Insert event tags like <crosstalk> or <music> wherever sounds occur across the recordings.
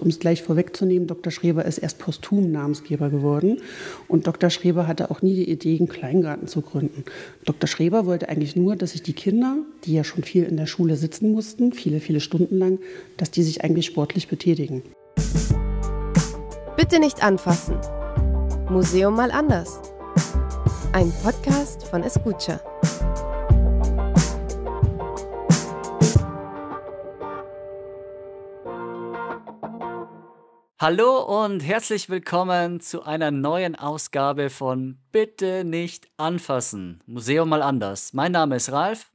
Um es gleich vorwegzunehmen, Dr. Schreber ist erst posthum Namensgeber geworden und Dr. Schreber hatte auch nie die Idee, einen Kleingarten zu gründen. Dr. Schreber wollte eigentlich nur, dass sich die Kinder, die ja schon viel in der Schule sitzen mussten, viele, viele Stunden lang, dass die sich eigentlich sportlich betätigen. Bitte nicht anfassen. Museum mal anders. Ein Podcast von Escucha. Hallo und herzlich willkommen zu einer neuen Ausgabe von Bitte nicht anfassen. Museum mal anders. Mein Name ist Ralf.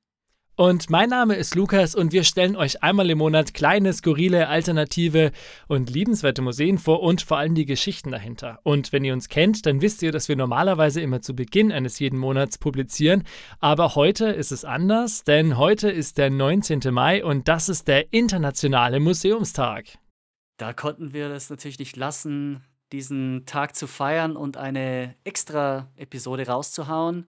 Und mein Name ist Lukas und wir stellen euch einmal im Monat kleine, skurrile, alternative und liebenswerte Museen vor und vor allem die Geschichten dahinter. Und wenn ihr uns kennt, dann wisst ihr, dass wir normalerweise immer zu Beginn eines jeden Monats publizieren. Aber heute ist es anders, denn heute ist der 19. Mai und das ist der Internationale Museumstag. Da konnten wir es natürlich nicht lassen, diesen Tag zu feiern und eine extra Episode rauszuhauen.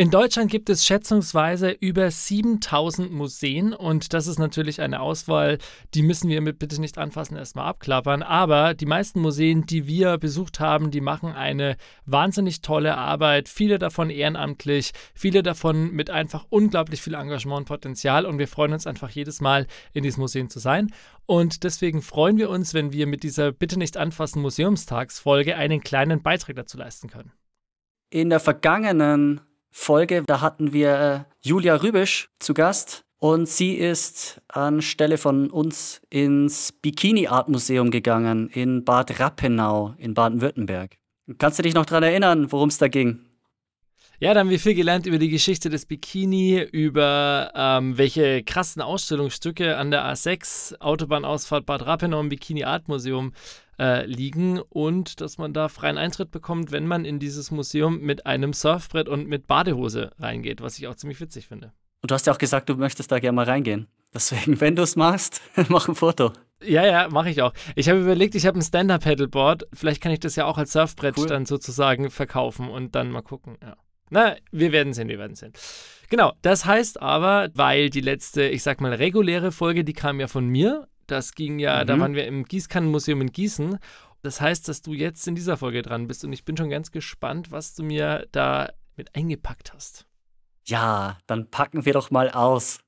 In Deutschland gibt es schätzungsweise über 7000 Museen und das ist natürlich eine Auswahl, die müssen wir mit bitte nicht anfassen erstmal abklappern, aber die meisten Museen, die wir besucht haben, die machen eine wahnsinnig tolle Arbeit, viele davon ehrenamtlich, viele davon mit einfach unglaublich viel Engagement und Potenzial und wir freuen uns einfach jedes Mal in diesen Museen zu sein und deswegen freuen wir uns, wenn wir mit dieser bitte nicht anfassen Museumstagsfolge einen kleinen Beitrag dazu leisten können. In der vergangenen Folge. Da hatten wir äh, Julia Rübisch zu Gast. Und sie ist anstelle von uns ins Bikini Art Museum gegangen in Bad Rappenau in Baden-Württemberg. Kannst du dich noch daran erinnern, worum es da ging? Ja, da haben wir viel gelernt über die Geschichte des Bikini, über ähm, welche krassen Ausstellungsstücke an der A6 Autobahnausfahrt Bad Rappenau im Bikini Art Museum äh, liegen und dass man da freien Eintritt bekommt, wenn man in dieses Museum mit einem Surfbrett und mit Badehose reingeht, was ich auch ziemlich witzig finde. Und du hast ja auch gesagt, du möchtest da gerne mal reingehen. Deswegen, <laughs> wenn du es machst, <laughs> mach ein Foto. Ja, ja, mache ich auch. Ich habe überlegt, ich habe ein Stand-Up-Paddleboard. Vielleicht kann ich das ja auch als Surfbrett cool. dann sozusagen verkaufen und dann mal gucken. Ja. Na, wir werden sehen, wir werden sehen. Genau, das heißt aber, weil die letzte, ich sag mal, reguläre Folge, die kam ja von mir, das ging ja, mhm. da waren wir im Gießkannenmuseum in Gießen. Das heißt, dass du jetzt in dieser Folge dran bist und ich bin schon ganz gespannt, was du mir da mit eingepackt hast. Ja, dann packen wir doch mal aus.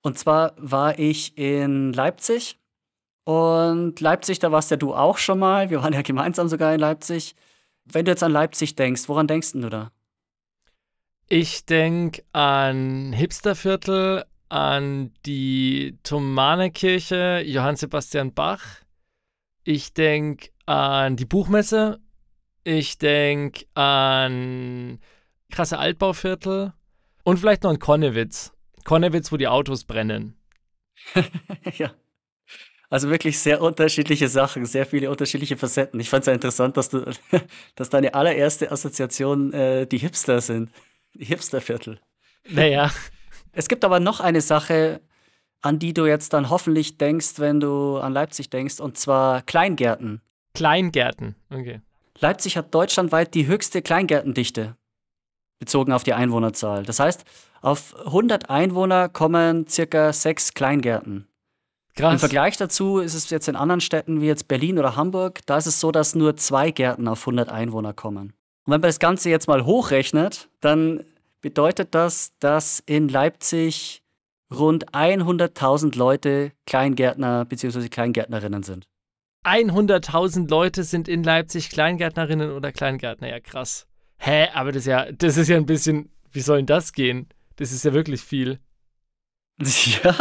Und zwar war ich in Leipzig und Leipzig, da warst ja du auch schon mal. Wir waren ja gemeinsam sogar in Leipzig. Wenn du jetzt an Leipzig denkst, woran denkst du da? Ich denke an Hipsterviertel, an die Thomanekirche Johann Sebastian Bach. Ich denke an die Buchmesse. Ich denke an krasse Altbauviertel. Und vielleicht noch an Konnewitz. Konnewitz, wo die Autos brennen. <laughs> ja. Also wirklich sehr unterschiedliche Sachen, sehr viele unterschiedliche Facetten. Ich fand es ja interessant, dass, du, <laughs> dass deine allererste Assoziation äh, die Hipster sind. Die Hipsterviertel. Naja. Es gibt aber noch eine Sache, an die du jetzt dann hoffentlich denkst, wenn du an Leipzig denkst, und zwar Kleingärten. Kleingärten, okay. Leipzig hat deutschlandweit die höchste Kleingärtendichte bezogen auf die Einwohnerzahl. Das heißt, auf 100 Einwohner kommen circa sechs Kleingärten. Krass. Im Vergleich dazu ist es jetzt in anderen Städten wie jetzt Berlin oder Hamburg, da ist es so, dass nur zwei Gärten auf 100 Einwohner kommen. Und wenn man das Ganze jetzt mal hochrechnet, dann bedeutet das, dass in Leipzig rund 100.000 Leute Kleingärtner bzw. Kleingärtnerinnen sind. 100.000 Leute sind in Leipzig Kleingärtnerinnen oder Kleingärtner, ja krass. Hä, aber das ist ja, das ist ja ein bisschen, wie soll denn das gehen? Das ist ja wirklich viel. <laughs> Ja.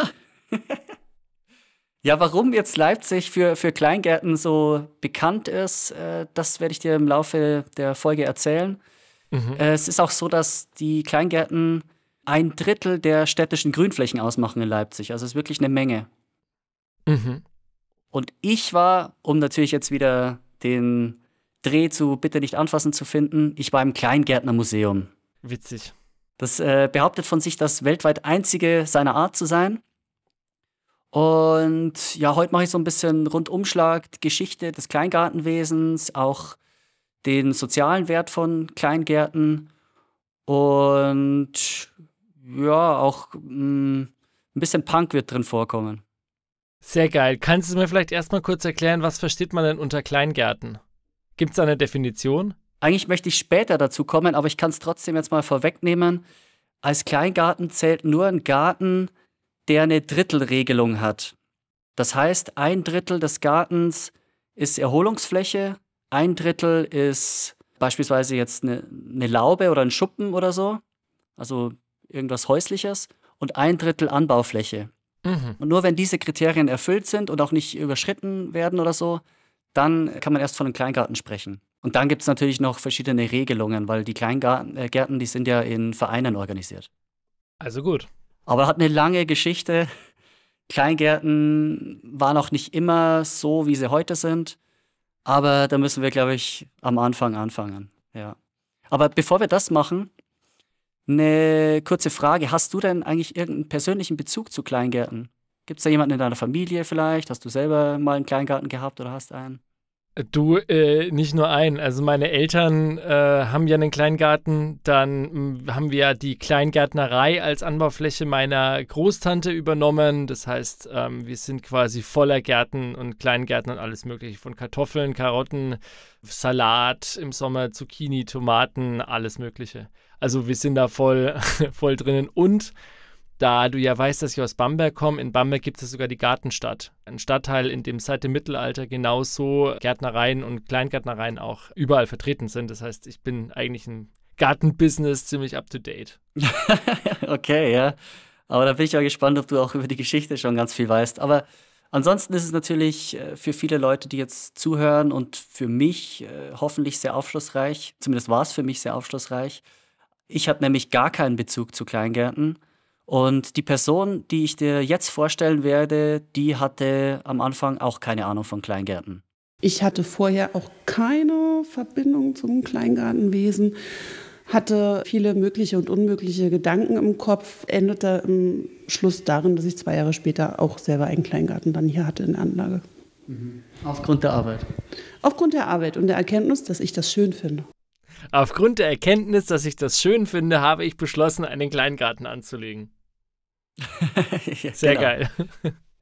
ja, warum jetzt Leipzig für, für Kleingärten so bekannt ist, äh, das werde ich dir im Laufe der Folge erzählen. Mhm. Äh, es ist auch so, dass die Kleingärten ein Drittel der städtischen Grünflächen ausmachen in Leipzig. Also es ist wirklich eine Menge. Mhm. Und ich war, um natürlich jetzt wieder den Dreh zu Bitte nicht anfassen zu finden, ich war im Kleingärtnermuseum. Witzig. Das äh, behauptet von sich, das weltweit einzige seiner Art zu sein. Und ja, heute mache ich so ein bisschen Rundumschlag, Geschichte des Kleingartenwesens, auch den sozialen Wert von Kleingärten und ja, auch mh, hm, ein bisschen Punk wird drin vorkommen. Sehr geil. Kannst du mir vielleicht erstmal kurz erklären, was versteht man denn unter Kleingärten? Gibt es eine Definition? Eigentlich möchte ich später dazu kommen, aber ich kann es trotzdem jetzt mal vorwegnehmen. Als Kleingarten zählt nur ein Garten, der eine Drittelregelung hat. Das heißt, ein Drittel des Gartens ist Erholungsfläche, ein Drittel ist beispielsweise jetzt eine, eine Laube oder ein Schuppen oder so, also irgendwas Häusliches, und ein Drittel Anbaufläche. Mhm. Und nur wenn diese Kriterien erfüllt sind und auch nicht überschritten werden oder so, dann kann man erst von einem Kleingarten sprechen. Und dann gibt es natürlich noch verschiedene Regelungen, weil die Kleingärten, äh, die sind ja in Vereinen organisiert. Also gut. Aber hat eine lange Geschichte. Kleingärten waren auch nicht immer so, wie sie heute sind. Aber da müssen wir, glaube ich, am Anfang anfangen. Ja. Aber bevor wir das machen, eine kurze Frage. Hast du denn eigentlich irgendeinen persönlichen Bezug zu Kleingärten? Gibt es da jemanden in deiner Familie vielleicht? Hast du selber mal einen Kleingarten gehabt oder hast einen? Du, äh, nicht nur ein. Also meine Eltern äh, haben ja einen Kleingarten. Dann mh, mm, haben wir die Kleingärtnerei als Anbaufläche meiner Großtante übernommen. Das heißt, ähm, wir sind quasi voller Gärten und Kleingärten und alles Mögliche. Von Kartoffeln, Karotten, Salat, im Sommer Zucchini, Tomaten, alles Mögliche. Also wir sind da voll, <laughs> voll drinnen. Und da du ja weißt, dass ich aus Bamberg komme, in Bamberg gibt es sogar die Gartenstadt. Ein Stadtteil, in dem seit dem Mittelalter genauso Gärtnereien und Kleingärtnereien auch überall vertreten sind. Das heißt, ich bin eigentlich im Gartenbusiness ziemlich up to date. <laughs> okay, ja. Aber da bin ich ja gespannt, ob du auch über die Geschichte schon ganz viel weißt. Aber ansonsten ist es natürlich äh, für viele Leute, die jetzt zuhören und für mich äh, hoffentlich sehr aufschlussreich. Zumindest war es für mich sehr aufschlussreich. Ich habe nämlich gar keinen Bezug zu Kleingärten. Und die Person, die ich dir jetzt vorstellen werde, die hatte am Anfang auch keine Ahnung von Kleingärten. Ich hatte vorher auch keine Verbindung zum Kleingartenwesen, hatte viele mögliche und unmögliche Gedanken im Kopf, endete im Schluss darin, dass ich zwei Jahre später auch selber einen Kleingarten dann hier hatte in der Anlage. Mhm. Aufgrund der Arbeit. Aufgrund der Arbeit und der Erkenntnis, dass ich das schön finde. Aufgrund der Erkenntnis, dass ich das schön finde, habe ich beschlossen, einen Kleingarten anzulegen. <laughs> ja, Sehr genau. geil.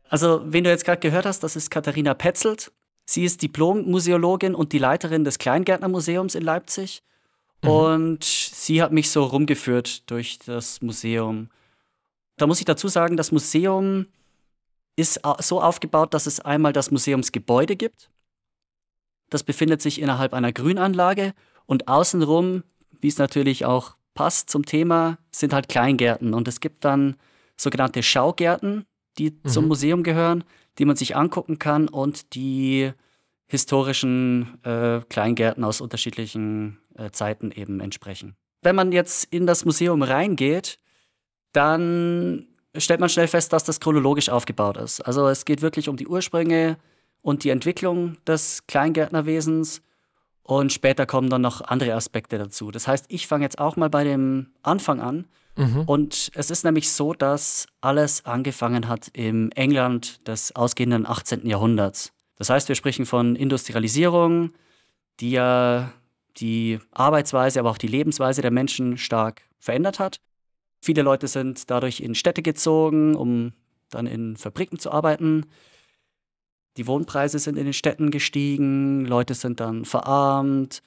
Also, wen du jetzt gerade gehört hast, das ist Katharina Petzelt. Sie ist Diplom-Museologin und die Leiterin des Kleingärtnermuseums in Leipzig. Mhm. Und sie hat mich so rumgeführt durch das Museum. Da muss ich dazu sagen, das Museum ist so aufgebaut, dass es einmal das Museumsgebäude gibt. Das befindet sich innerhalb einer Grünanlage und außenrum, wie es natürlich auch passt zum Thema, sind halt Kleingärten. Und es gibt dann sogenannte Schaugärten, die mhm. zum Museum gehören, die man sich angucken kann und die historischen äh, Kleingärten aus unterschiedlichen äh, Zeiten eben entsprechen. Wenn man jetzt in das Museum reingeht, dann stellt man schnell fest, dass das chronologisch aufgebaut ist. Also es geht wirklich um die Ursprünge und die Entwicklung des Kleingärtnerwesens und später kommen dann noch andere Aspekte dazu. Das heißt, ich fange jetzt auch mal bei dem Anfang an Mhm. Und es ist nämlich so, dass alles angefangen hat im England des ausgehenden 18. Jahrhunderts. Das heißt, wir sprechen von Industrialisierung, die ja die Arbeitsweise, aber auch die Lebensweise der Menschen stark verändert hat. Viele Leute sind dadurch in Städte gezogen, um dann in Fabriken zu arbeiten. Die Wohnpreise sind in den Städten gestiegen, Leute sind dann verarmt.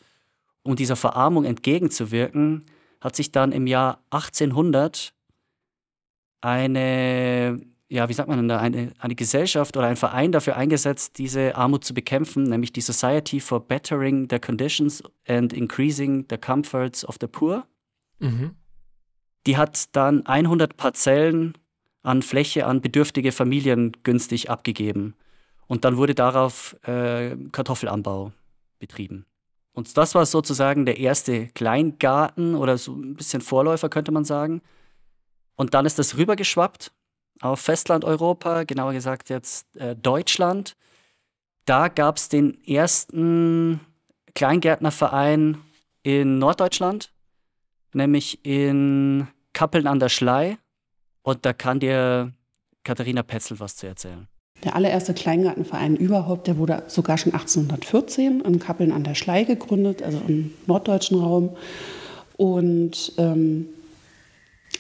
Um dieser Verarmung entgegenzuwirken, hat sich dann im Jahr 1800 eine, ja, wie sagt man denn da, eine, eine Gesellschaft oder ein Verein dafür eingesetzt, diese Armut zu bekämpfen, nämlich die Society for Bettering the Conditions and Increasing the Comforts of the Poor. Mhm. Die hat dann 100 Parzellen an Fläche an bedürftige Familien günstig abgegeben. Und dann wurde darauf äh, Kartoffelanbau betrieben. Und das war sozusagen der erste Kleingarten oder so ein bisschen Vorläufer, könnte man sagen. Und dann ist das rübergeschwappt auf Festland Europa, genauer gesagt jetzt äh, Deutschland. Da gab es den ersten Kleingärtnerverein in Norddeutschland, nämlich in Kappeln an der Schlei. Und da kann dir Katharina Petzl was zu erzählen. Der allererste Kleingartenverein überhaupt, der wurde sogar schon 1814 in Kappeln an der Schlei gegründet, also im norddeutschen Raum. Und ähm,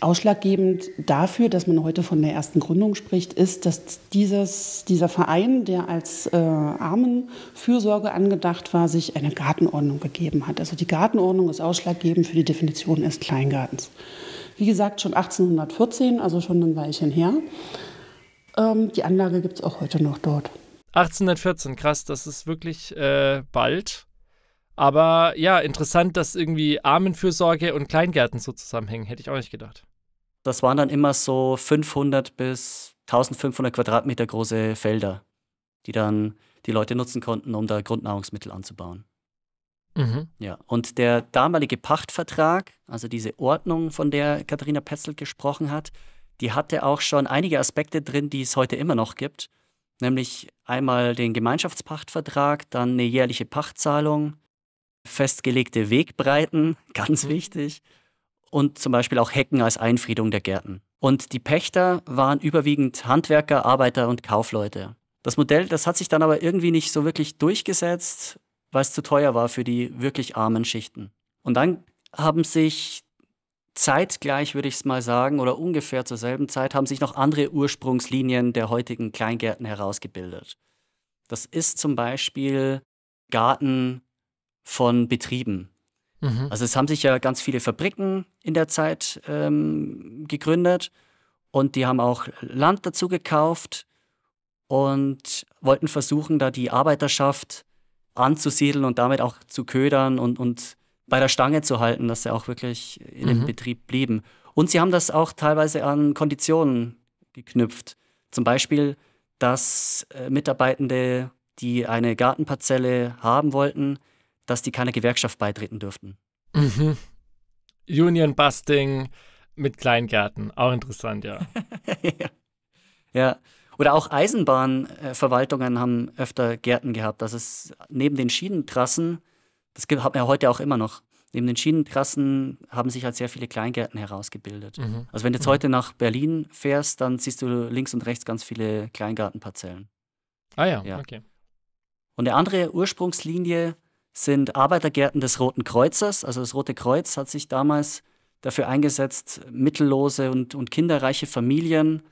ausschlaggebend dafür, dass man heute von der ersten Gründung spricht, ist, dass dieses, dieser Verein, der als äh, Armenfürsorge angedacht war, sich eine Gartenordnung gegeben hat. Also die Gartenordnung ist ausschlaggebend für die Definition des Kleingartens. Wie gesagt, schon 1814, also schon ein Weilchen her. Ähm, die Anlage gibt es auch heute noch dort. 1814, krass, das ist wirklich äh, bald. Aber ja, interessant, dass irgendwie Armenfürsorge und Kleingärten so zusammenhängen. Hätte ich auch nicht gedacht. Das waren dann immer so 500 bis 1500 Quadratmeter große Felder, die dann die Leute nutzen konnten, um da Grundnahrungsmittel anzubauen. Mhm. Ja, und der damalige Pachtvertrag, also diese Ordnung, von der Katharina Petzl gesprochen hat, die hatte auch schon einige Aspekte drin, die es heute immer noch gibt. Nämlich einmal den Gemeinschaftspachtvertrag, dann eine jährliche Pachtzahlung, festgelegte Wegbreiten, <laughs> ganz mhm. wichtig, und zum Beispiel auch Hecken als Einfriedung der Gärten. Und die Pächter waren überwiegend Handwerker, Arbeiter und Kaufleute. Das Modell, das hat sich dann aber irgendwie nicht so wirklich durchgesetzt, weil es zu teuer war für die wirklich armen Schichten. Und dann haben sich Zeitgleich würde ich es mal sagen, oder ungefähr zur selben Zeit, haben sich noch andere Ursprungslinien der heutigen Kleingärten herausgebildet. Das ist zum Beispiel Garten von Betrieben. Mhm. Also es haben sich ja ganz viele Fabriken in der Zeit ähm, gegründet und die haben auch Land dazu gekauft und wollten versuchen, da die Arbeiterschaft anzusiedeln und damit auch zu ködern und, und bei der Stange zu halten, dass sie auch wirklich in mhm. dem Betrieb blieben. Und sie haben das auch teilweise an Konditionen geknüpft. Zum Beispiel, dass äh, Mitarbeitende, die eine Gartenparzelle haben wollten, dass die keiner Gewerkschaft beitreten dürften. Mhm. Union Busting mit Kleingärten, auch interessant, ja. <laughs> ja. ja. Oder auch Eisenbahnverwaltungen haben öfter Gärten gehabt, Das ist neben den Schienentrassen das hat man ja heute auch immer noch. Neben den Schienentrassen haben sich halt sehr viele Kleingärten herausgebildet. Mhm. Also wenn du jetzt mhm. heute nach Berlin fährst, dann siehst du links und rechts ganz viele Kleingartenparzellen. Ah ja, ja. okay. Und eine andere Ursprungslinie sind Arbeitergärten des Roten Kreuzes. Also das Rote Kreuz hat sich damals dafür eingesetzt, mittellose und, und kinderreiche Familien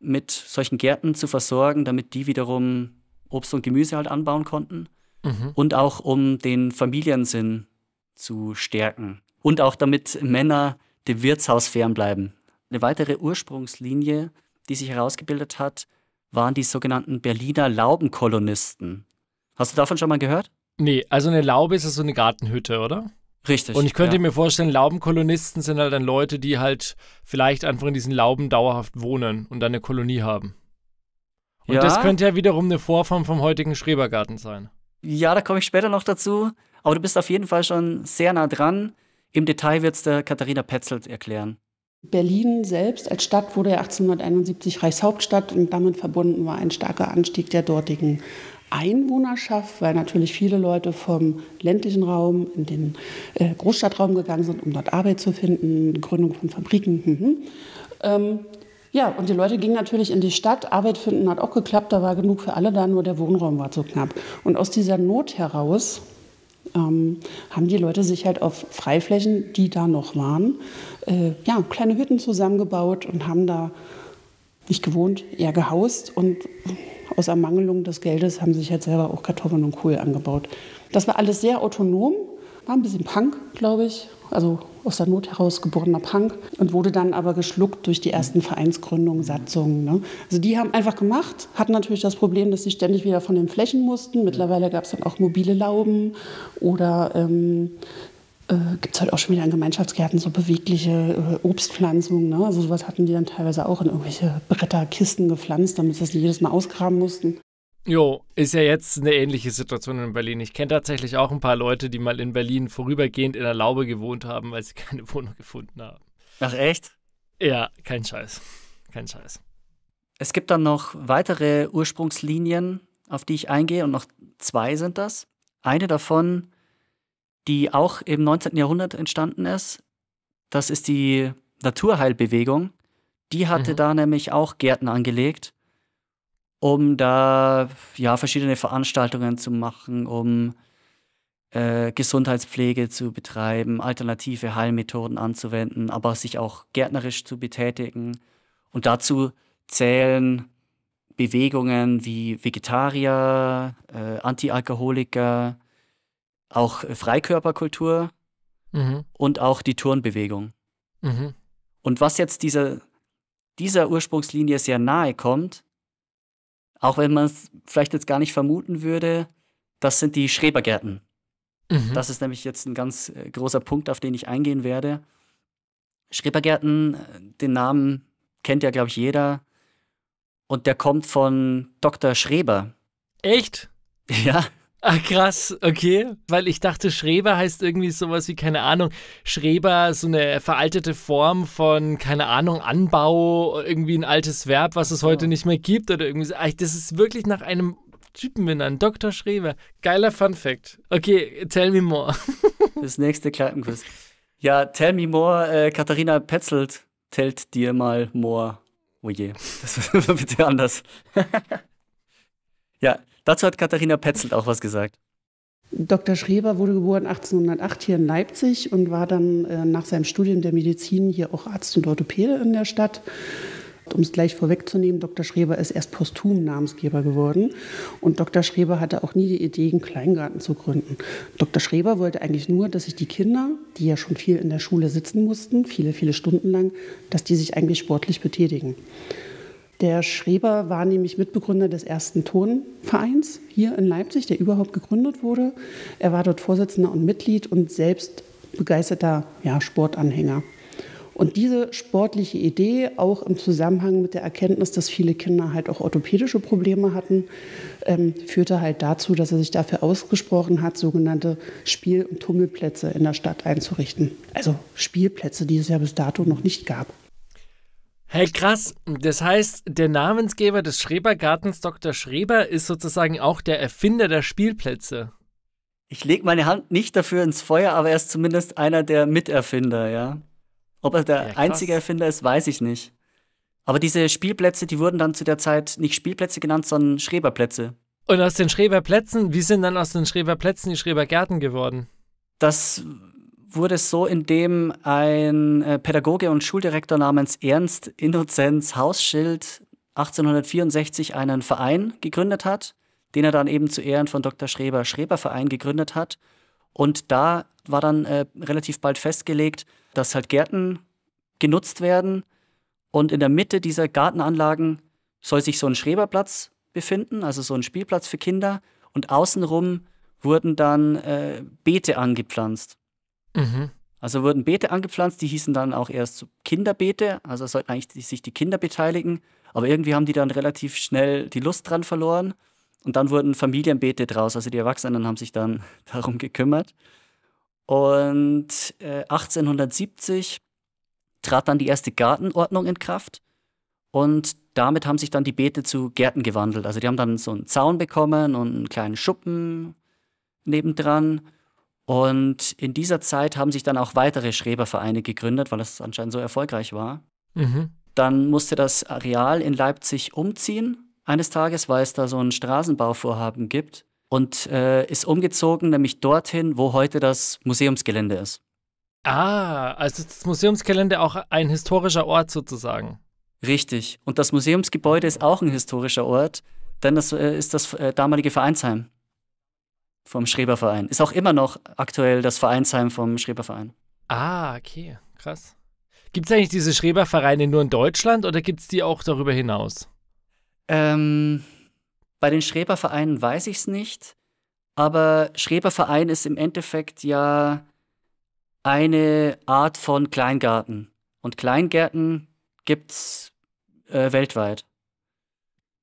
mit solchen Gärten zu versorgen, damit die wiederum Obst und Gemüse halt anbauen konnten mhm. und auch um den Familiensinn zu stärken und auch damit Männer dem Wirtshaus fernbleiben. Eine weitere Ursprungslinie, die sich herausgebildet hat, waren die sogenannten Berliner Laubenkolonisten. Hast du davon schon mal gehört? Nee, also eine Laube ist ja so eine Gartenhütte, oder? Richtig. Und ich könnte ja. mir vorstellen, Laubenkolonisten sind halt dann Leute, die halt vielleicht einfach in diesen Lauben dauerhaft wohnen und dann eine Kolonie haben. Und ja. das könnte ja wiederum eine Vorform vom heutigen Schrebergarten sein. Ja, da komme ich später noch dazu. Aber du bist auf jeden Fall schon sehr nah dran. Im Detail wird es der Katharina Petzelt erklären. Berlin selbst als Stadt wurde ja 1871 Reichshauptstadt und damit verbunden war ein starker Anstieg der dortigen Einwohnerschaft, weil natürlich viele Leute vom ländlichen Raum in den äh, Großstadtraum gegangen sind, um dort Arbeit zu finden, Gründung von Fabriken. Hm, hm. Ähm, ja, und die Leute gingen natürlich in die Stadt. Arbeit finden hat auch geklappt, da war genug für alle da, nur der Wohnraum war zu knapp. Und aus dieser Not heraus ähm, haben die Leute sich halt auf Freiflächen, die da noch waren, äh, ja, kleine Hütten zusammengebaut und haben da nicht gewohnt, eher gehaust. Und aus Ermangelung des Geldes haben sich halt selber auch Kartoffeln und Kohl angebaut. Das war alles sehr autonom, war ein bisschen Punk, glaube ich. Also aus der Not heraus geborener Punk und wurde dann aber geschluckt durch die ersten Vereinsgründungen, Satzungen. Ne? Also die haben einfach gemacht, hatten natürlich das Problem, dass sie ständig wieder von den Flächen mussten. Mittlerweile gab es dann auch mobile Lauben oder ähm, äh, gibt es halt auch schon wieder in Gemeinschaftsgärten so bewegliche äh, Obstpflanzungen. Ne? Also sowas hatten die dann teilweise auch in irgendwelche Bretterkisten gepflanzt, damit sie das jedes Mal ausgraben mussten. Jo, ist ja jetzt eine ähnliche Situation in Berlin. Ich kenne tatsächlich auch ein paar Leute, die mal in Berlin vorübergehend in der Laube gewohnt haben, weil sie <laughs> keine Wohnung gefunden haben. Ach echt? Ja, kein Scheiß. Kein Scheiß. Es gibt dann noch weitere Ursprungslinien, auf die ich eingehe, und noch zwei sind das. Eine davon, die auch im 19. Jahrhundert entstanden ist, das ist die Naturheilbewegung. Die hatte mhm. da nämlich auch Gärten angelegt um da ja verschiedene Veranstaltungen zu machen, um äh, Gesundheitspflege zu betreiben, alternative Heilmethoden anzuwenden, aber sich auch gärtnerisch zu betätigen. Und dazu zählen Bewegungen wie Vegetarier, äh, Antialkoholiker, auch äh, Freikörperkultur mhm. und auch die Turnbewegung. Mhm. Und was jetzt dieser, dieser Ursprungslinie sehr nahe kommt, auch wenn man es vielleicht jetzt gar nicht vermuten würde, das sind die Schrebergärten. Mhm. Das ist nämlich jetzt ein ganz äh, großer Punkt, auf den ich eingehen werde. Schrebergärten, äh, den Namen kennt ja, glaube ich, jeder. Und der kommt von Dr. Schreber. Echt? <laughs> Ja. Ah, krass, okay. Weil ich dachte, Schreber heißt irgendwie sowas wie, keine Ahnung, Schreber, so eine veraltete Form von, keine Ahnung, Anbau, irgendwie ein altes Verb, was es heute ja. nicht mehr gibt oder irgendwie so. Ach, das ist wirklich nach einem Typen benannt, Dr. Schreber. Geiler Fun Fact. Okay, tell me more. <laughs> das nächste Kneipenquiz. Ja, tell me more, äh, Katharina Petzelt, tellt dir mal more. Oh je, das <laughs> wird bitte anders. <laughs> ja, Dazu hat Katharina Petzelt auch was gesagt. Dr. Schreber wurde geboren 1808 hier in Leipzig und war dann äh, nach seinem Studium der Medizin hier auch Arzt und Orthopäde in der Stadt. Um es gleich vorwegzunehmen, Dr. Schreber ist erst posthum Namensgeber geworden und Dr. Schreber hatte auch nie die Idee, einen Kleingarten zu gründen. Dr. Schreber wollte eigentlich nur, dass sich die Kinder, die ja schon viel in der Schule sitzen mussten, viele, viele Stunden lang, dass die sich eigentlich sportlich betätigen. Der Schreber war nämlich Mitbegründer des ersten Tonvereins hier in Leipzig, der überhaupt gegründet wurde. Er war dort Vorsitzender und Mitglied und selbst begeisterter ja, Sportanhänger. Und diese sportliche Idee, auch im Zusammenhang mit der Erkenntnis, dass viele Kinder halt auch orthopädische Probleme hatten, ähm, führte halt dazu, dass er sich dafür ausgesprochen hat, sogenannte Spiel- und Tummelplätze in der Stadt einzurichten. Also Spielplätze, die es ja bis dato noch nicht gab. Hey, krass. Das heißt, der Namensgeber des Schrebergartens, Dr. Schreber, ist sozusagen auch der Erfinder der Spielplätze. Ich lege meine Hand nicht dafür ins Feuer, aber er ist zumindest einer der Miterfinder, ja. Ob er der ja, einzige Erfinder ist, weiß ich nicht. Aber diese Spielplätze, die wurden dann zu der Zeit nicht Spielplätze genannt, sondern Schreberplätze. Und aus den Schreberplätzen, wie sind dann aus den Schreberplätzen die Schrebergärten geworden? Das wurde es so, indem ein äh, Pädagoge und Schuldirektor namens Ernst Innozenz Hausschild 1864 einen Verein gegründet hat, den er dann eben zu Ehren von Dr. Schreber Schreberverein gegründet hat. Und da war dann äh, relativ bald festgelegt, dass halt Gärten genutzt werden und in der Mitte dieser Gartenanlagen soll sich so ein Schreberplatz befinden, also so ein Spielplatz für Kinder und außenrum wurden dann äh, Beete angepflanzt. Mhm. Also wurden Beete angepflanzt, die hießen dann auch erst Kinderbeete, also sollten eigentlich sich die Kinder beteiligen, aber irgendwie haben die dann relativ schnell die Lust dran verloren und dann wurden Familienbeete draus, also die Erwachsenen haben sich dann <laughs> darum gekümmert. Und äh, 1870 trat dann die erste Gartenordnung in Kraft und damit haben sich dann die Beete zu Gärten gewandelt. Also die haben dann so einen Zaun bekommen und einen kleinen Schuppen nebendran und in dieser Zeit haben sich dann auch weitere Schrebervereine gegründet, weil das anscheinend so erfolgreich war. Mhm. Dann musste das Areal in Leipzig umziehen eines Tages, weil es da so ein Straßenbauvorhaben gibt und äh, ist umgezogen, nämlich dorthin, wo heute das Museumsgelände ist. Ah, also ist das Museumsgelände auch ein historischer Ort sozusagen. Richtig. Und das Museumsgebäude ist auch ein historischer Ort, denn das äh, ist das äh, damalige Vereinsheim vom Schreberverein. Ist auch immer noch aktuell das Vereinsheim vom Schreberverein. Ah, okay, krass. Gibt es eigentlich diese Schrebervereine nur in Deutschland oder gibt es die auch darüber hinaus? Ähm, bei den Schrebervereinen weiß ich es nicht, aber Schreberverein ist im Endeffekt ja eine Art von Kleingarten. Und Kleingärten gibt es äh, weltweit.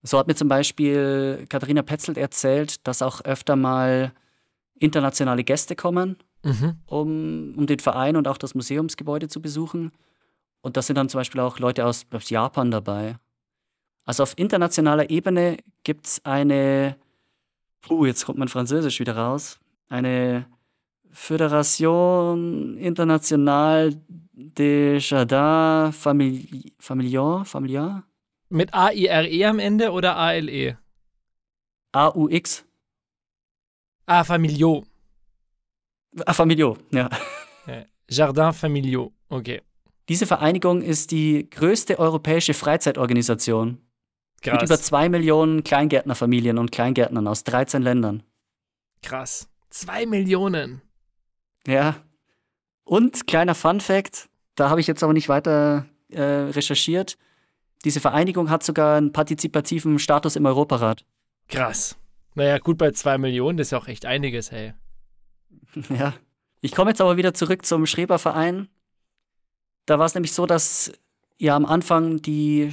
So hat mir zum Beispiel Katharina Petzelt erzählt, dass auch öfter mal internationale Gäste kommen, mhm. um, um den Verein und auch das Museumsgebäude zu besuchen. Und da sind dann zum Beispiel auch Leute aus Japan dabei. Also auf internationaler Ebene gibt es eine, uh, jetzt kommt mein Französisch wieder raus, eine Föderation Internationale de Jardin Familiar, Familiar mit A-I-R-E am Ende oder A-L-E? A-U-X. Ah, Familio. Ah, Familio, ja. Jardin Familio, okay. Diese Vereinigung ist die größte europäische Freizeitorganisation. Krass. Mit über zwei Millionen Kleingärtnerfamilien und Kleingärtnern aus 13 Ländern. Krass. Zwei Millionen. Ja. Und kleiner Fun Fact, da habe ich jetzt aber nicht weiter äh, recherchiert. Diese Vereinigung hat sogar einen partizipativen Status im Europarat. Krass. Naja, gut bei zwei Millionen, das ist ja auch echt einiges, hey. <laughs> Ja. Ich komme jetzt aber wieder zurück zum Schreberverein. Da war es nämlich so, dass ja am Anfang die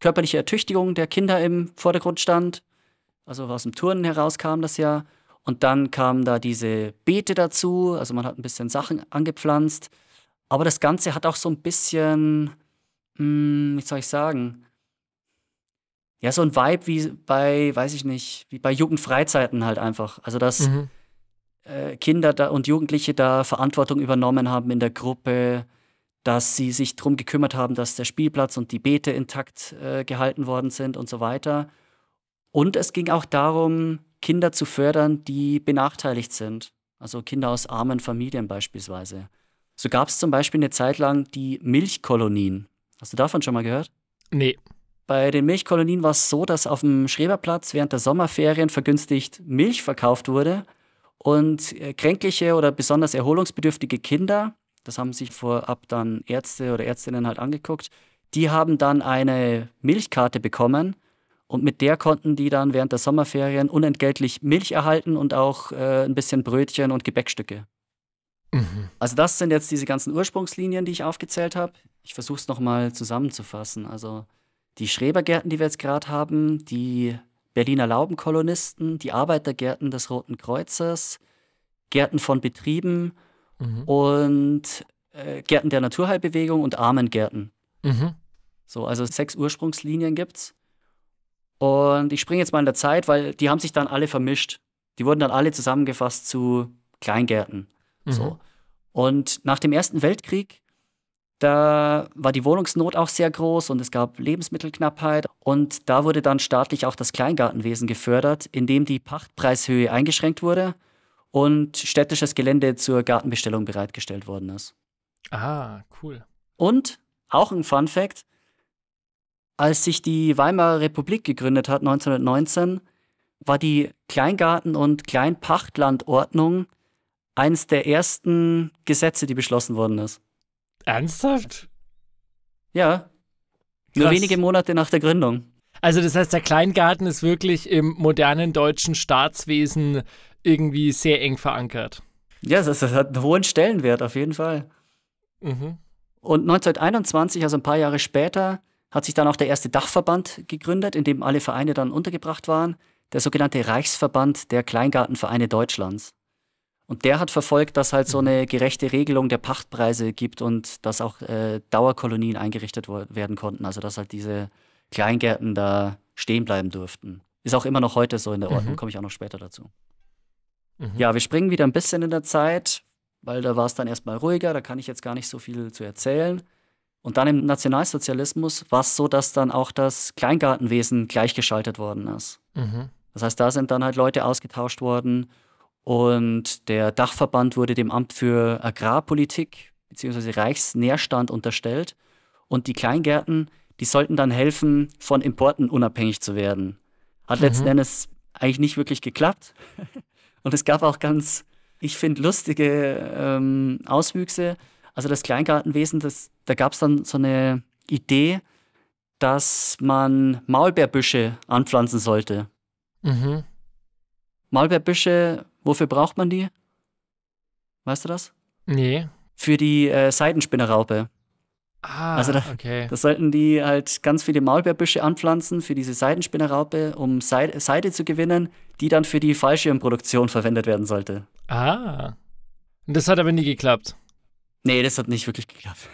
körperliche Ertüchtigung der Kinder im Vordergrund stand. Also aus dem Turnen heraus kam das ja. Und dann kamen da diese Beete dazu. Also man hat ein bisschen Sachen angepflanzt. Aber das Ganze hat auch so ein bisschen mh, hm, wie soll ich sagen? Ja, so ein Vibe wie bei, weiß ich nicht, wie bei Jugendfreizeiten halt einfach. Also, dass mhm. äh, Kinder da und Jugendliche da Verantwortung übernommen haben in der Gruppe, dass sie sich darum gekümmert haben, dass der Spielplatz und die Beete intakt äh, gehalten worden sind und so weiter. Und es ging auch darum, Kinder zu fördern, die benachteiligt sind. Also Kinder aus armen Familien beispielsweise. So gab es zum Beispiel eine Zeit lang die Milchkolonien. Hast du davon schon mal gehört? Nee. Bei den Milchkolonien war es so, dass auf dem Schreberplatz während der Sommerferien vergünstigt Milch verkauft wurde und äh, kränkliche oder besonders erholungsbedürftige Kinder, das haben sich vorab dann Ärzte oder Ärztinnen halt angeguckt, die haben dann eine Milchkarte bekommen und mit der konnten die dann während der Sommerferien unentgeltlich Milch erhalten und auch äh, ein bisschen Brötchen und Gebäckstücke. Also das sind jetzt diese ganzen Ursprungslinien, die ich aufgezählt habe. Ich versuche es nochmal zusammenzufassen. Also die Schrebergärten, die wir jetzt gerade haben, die Berliner Laubenkolonisten, die Arbeitergärten des Roten Kreuzes, Gärten von Betrieben mhm. und äh, Gärten der Naturheilbewegung und Armengärten. Mhm. So, also sechs Ursprungslinien gibt's. Und ich springe jetzt mal in der Zeit, weil die haben sich dann alle vermischt. Die wurden dann alle zusammengefasst zu Kleingärten. Mhm. So. Und nach dem Ersten Weltkrieg, da war die Wohnungsnot auch sehr groß und es gab Lebensmittelknappheit. Und da wurde dann staatlich auch das Kleingartenwesen gefördert, indem die Pachtpreishöhe eingeschränkt wurde und städtisches Gelände zur Gartenbestellung bereitgestellt worden ist. Ah, cool. Und auch ein Fun Fact: Als sich die Weimarer Republik gegründet hat, 1919, war die Kleingarten- und Kleinpachtlandordnung eins der ersten Gesetze, die beschlossen worden ist. Ernsthaft? Ja. Krass. Nur wenige Monate nach der Gründung. Also das heißt, der Kleingarten ist wirklich im modernen deutschen Staatswesen irgendwie sehr eng verankert. Ja, das, das hat einen hohen Stellenwert auf jeden Fall. Mhm. Und 1921, also ein paar Jahre später, hat sich dann auch der erste Dachverband gegründet, in dem alle Vereine dann untergebracht waren, der sogenannte Reichsverband der Kleingartenvereine Deutschlands. Und der hat verfolgt, dass halt so eine mhm. gerechte Regelung der Pachtpreise gibt und dass auch äh, Dauerkolonien eingerichtet werden konnten. Also dass halt diese Kleingärten da stehen bleiben durften. Ist auch immer noch heute so in der Ordnung, mhm. komme ich auch noch später dazu. Mhm. Ja, wir springen wieder ein bisschen in der Zeit, weil da war es dann erstmal ruhiger, da kann ich jetzt gar nicht so viel zu erzählen. Und dann im Nationalsozialismus war es so, dass dann auch das Kleingartenwesen gleichgeschaltet worden ist. Mhm. Das heißt, da sind dann halt Leute ausgetauscht worden und der Dachverband wurde dem Amt für Agrarpolitik bzw. Reichsnährstand unterstellt. Und die Kleingärten, die sollten dann helfen, von Importen unabhängig zu werden. Hat mhm. letzten Endes eigentlich nicht wirklich geklappt. Und es gab auch ganz, ich finde, lustige ähm, Auswüchse. Also das Kleingartenwesen, das, da gab es dann so eine Idee, dass man Maulbeerbüsche anpflanzen sollte. Mhm. Maulbeerbüsche Wofür braucht man die? Weißt du das? Nee. Für die äh, Seitenspinnerraupe. Ah, also da, okay. Das sollten die halt ganz viele Maulbeerbüsche anpflanzen für diese Seidenspinnerraupe, um Seide, Seide zu gewinnen, die dann für die Fallschirmproduktion verwendet werden sollte. Ah. Und das hat aber nie geklappt. Nee, das hat nicht wirklich geklappt.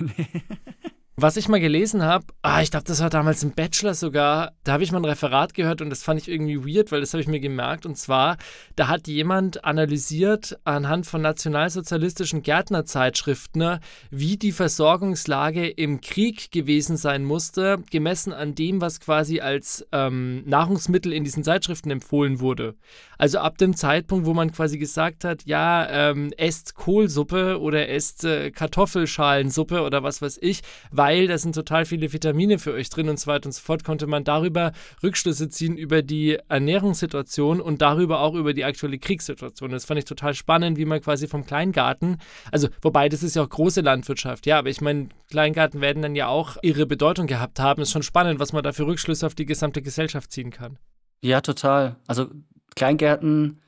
<laughs> Was ich mal gelesen habe, ah, ich glaube, das war damals im Bachelor sogar, da habe ich mal ein Referat gehört und das fand ich irgendwie weird, weil das habe ich mir gemerkt. Und zwar, da hat jemand analysiert anhand von nationalsozialistischen Gärtnerzeitschriften, ne, wie die Versorgungslage im Krieg gewesen sein musste, gemessen an dem, was quasi als ähm, Nahrungsmittel in diesen Zeitschriften empfohlen wurde. Also ab dem Zeitpunkt, wo man quasi gesagt hat, ja, ähm, esst Kohlsuppe oder esst äh, Kartoffelschalensuppe oder was weiß ich, war weil da sind total viele Vitamine für euch drin und so weiter und so fort, konnte man darüber Rückschlüsse ziehen über die Ernährungssituation und darüber auch über die aktuelle Kriegssituation. Das fand ich total spannend, wie man quasi vom Kleingarten, also wobei das ist ja auch große Landwirtschaft, ja, aber ich meine, Kleingarten werden dann ja auch ihre Bedeutung gehabt haben. Ist schon spannend, was man da für Rückschlüsse auf die gesamte Gesellschaft ziehen kann. Ja, total. Also Kleingärten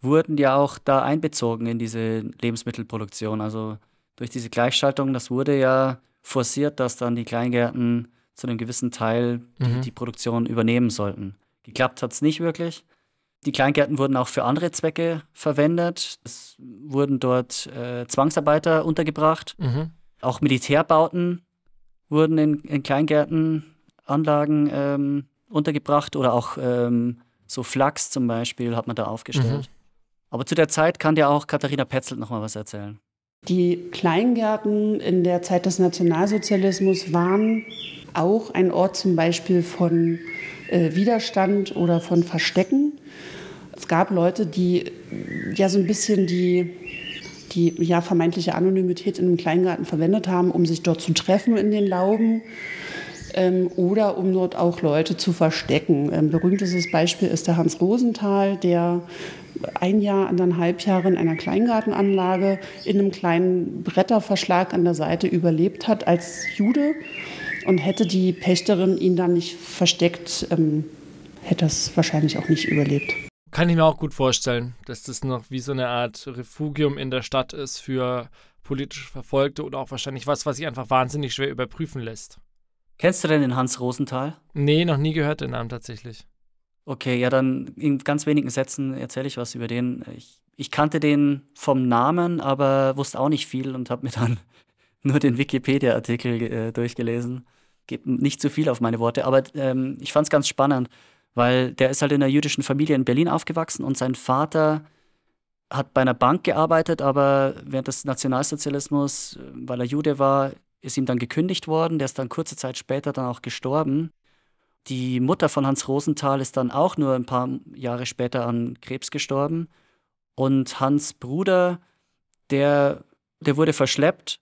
wurden ja auch da einbezogen in diese Lebensmittelproduktion. Also durch diese Gleichschaltung, das wurde ja forciert, dass dann die Kleingärten zu einem gewissen Teil die, mhm. die Produktion übernehmen sollten. Geklappt hat es nicht wirklich. Die Kleingärten wurden auch für andere Zwecke verwendet. Es wurden dort äh, Zwangsarbeiter untergebracht. Mhm. Auch Militärbauten wurden in, in Kleingärtenanlagen ähm, untergebracht oder auch ähm, so Flachs zum Beispiel hat man da aufgestellt. Mhm. Aber zu der Zeit kann dir auch Katharina Petzelt nochmal was erzählen. Die Kleingärten in der Zeit des Nationalsozialismus waren auch ein Ort zum Beispiel von äh, Widerstand oder von Verstecken. Es gab Leute, die äh, ja so ein bisschen die, die ja, vermeintliche Anonymität in einem Kleingarten verwendet haben, um sich dort zu treffen in den Lauben ähm, oder um dort auch Leute zu verstecken. Ein ähm, berühmtestes Beispiel ist der Hans Rosenthal, der ein Jahr, anderthalb Jahre in einer Kleingartenanlage in einem kleinen Bretterverschlag an der Seite überlebt hat als Jude. Und hätte die Pächterin ihn dann nicht versteckt, ähm, hätte er es wahrscheinlich auch nicht überlebt. Kann ich mir auch gut vorstellen, dass das noch wie so eine Art Refugium in der Stadt ist für politisch Verfolgte oder auch wahrscheinlich was, was sich einfach wahnsinnig schwer überprüfen lässt. Kennst du denn den Hans Rosenthal? Nee, noch nie gehört den Namen tatsächlich. Okay, ja, dann in ganz wenigen Sätzen erzähle ich was über den. Ich, ich kannte den vom Namen, aber wusste auch nicht viel und habe mir dann <laughs> nur den Wikipedia-Artikel äh, durchgelesen. Gebt nicht zu viel auf meine Worte, aber ähm, ich fand es ganz spannend, weil der ist halt in einer jüdischen Familie in Berlin aufgewachsen und sein Vater hat bei einer Bank gearbeitet, aber während des Nationalsozialismus, äh, weil er Jude war, ist ihm dann gekündigt worden. Der ist dann kurze Zeit später dann auch gestorben. Die Mutter von Hans Rosenthal ist dann auch nur ein paar Jahre später an Krebs gestorben. Und Hans Bruder, der, der wurde verschleppt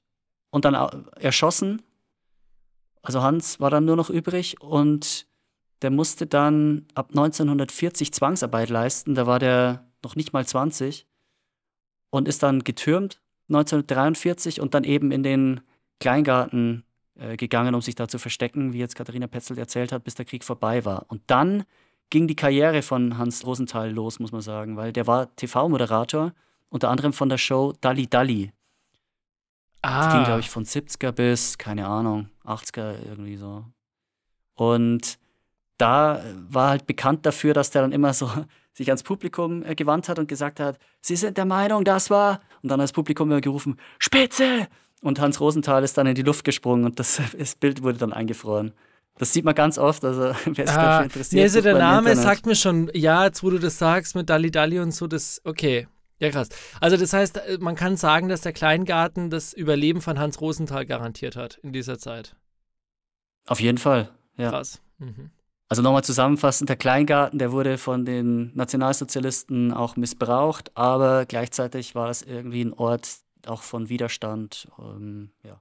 und dann erschossen. Also Hans war dann nur noch übrig und der musste dann ab 1940 Zwangsarbeit leisten. Da war der noch nicht mal 20 und ist dann getürmt 1943 und dann eben in den Kleingarten äh, gegangen, um sich da zu verstecken, wie jetzt Katharina Petzl erzählt hat, bis der Krieg vorbei war. Und dann ging die Karriere von Hans Rosenthal los, muss man sagen, weil der war TV-Moderator, unter anderem von der Show Dalli Dalli. Ah. Die ging, glaube ich, von 70er bis, keine Ahnung, 80er irgendwie so. Und da war halt bekannt dafür, dass der dann immer so <laughs> sich ans Publikum äh, gewandt hat und gesagt hat, Sie sind der Meinung, das war. Und dann hat das Publikum immer gerufen, Spitze! Und Hans Rosenthal ist dann in die Luft gesprungen und das, <laughs> das Bild wurde dann eingefroren. Das sieht man ganz oft, also <laughs> wer sich ah, dafür interessiert. also der Name sagt mir schon, ja, jetzt wo du das sagst mit Dali Dali und so, das, okay, ja krass. Also das heißt, äh, man kann sagen, dass der Kleingarten das Überleben von Hans Rosenthal garantiert hat in dieser Zeit. Auf jeden Fall, ja. Krass. Mhm. Also nochmal zusammenfassend, der Kleingarten, der wurde von den Nationalsozialisten auch missbraucht, aber gleichzeitig war es irgendwie ein Ort auch von Widerstand, ähm, ja.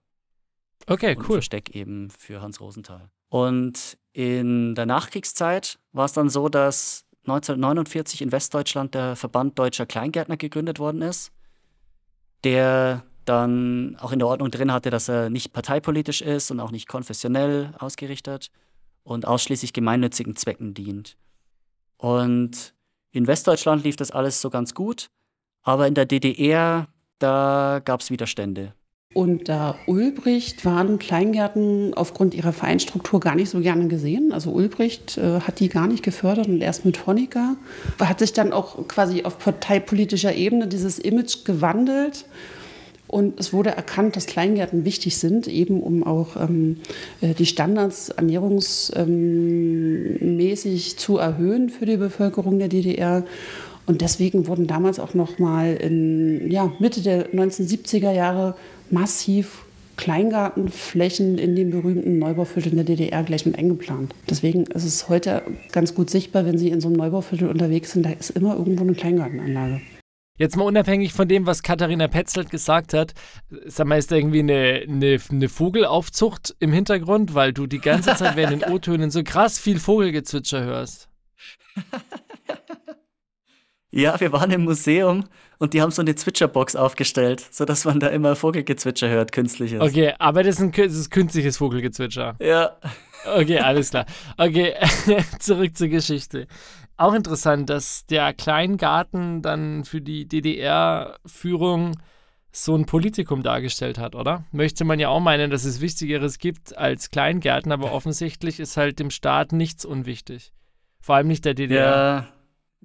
Okay, und cool. Versteck eben für Hans Rosenthal. Und in der Nachkriegszeit war es dann so, dass 1949 in Westdeutschland der Verband Deutscher Kleingärtner gegründet worden ist, der dann auch in der Ordnung drin hatte, dass er nicht parteipolitisch ist und auch nicht konfessionell ausgerichtet und ausschließlich gemeinnützigen Zwecken dient. Und in Westdeutschland lief das alles so ganz gut, aber in der DDR da gab es Widerstände. Und da Ulbricht waren Kleingärten aufgrund ihrer Vereinstruktur gar nicht so gerne gesehen. Also Ulbricht äh, hat die gar nicht gefördert und erst mit Honecker hat sich dann auch quasi auf parteipolitischer Ebene dieses Image gewandelt. Und es wurde erkannt, dass Kleingärten wichtig sind, eben um auch ähm, äh, die Standards ernährungsmäßig zu erhöhen für die Bevölkerung der DDR. Und deswegen wurden damals auch noch mal in ja, Mitte der 1970er Jahre massiv Kleingartenflächen in dem berühmten Neubauviertel in der DDR gleich mit eingeplant. Deswegen ist es heute ganz gut sichtbar, wenn Sie in so einem Neubauviertel unterwegs sind, da ist immer irgendwo eine Kleingartenanlage. Jetzt mal unabhängig von dem, was Katharina Petzelt gesagt hat, sag mal, ist da irgendwie eine, eine, eine Vogelaufzucht im Hintergrund, weil du die ganze Zeit während den O-Tönen so krass viel Vogelgezwitscher hörst. <laughs> Ja, wir waren im Museum und die haben so eine Zwitscherbox aufgestellt, sodass man da immer Vogelgezwitscher hört, künstliches. Okay, aber das ist, ein, das ist künstliches Vogelgezwitscher. Ja. Okay, alles klar. Okay, <laughs> zurück zur Geschichte. Auch interessant, dass der Kleingarten dann für die DDR-Führung so ein Politikum dargestellt hat, oder? Möchte man ja auch meinen, dass es Wichtigeres gibt als Kleingärten, aber offensichtlich ist halt dem Staat nichts unwichtig. Vor allem nicht der DDR. Ja.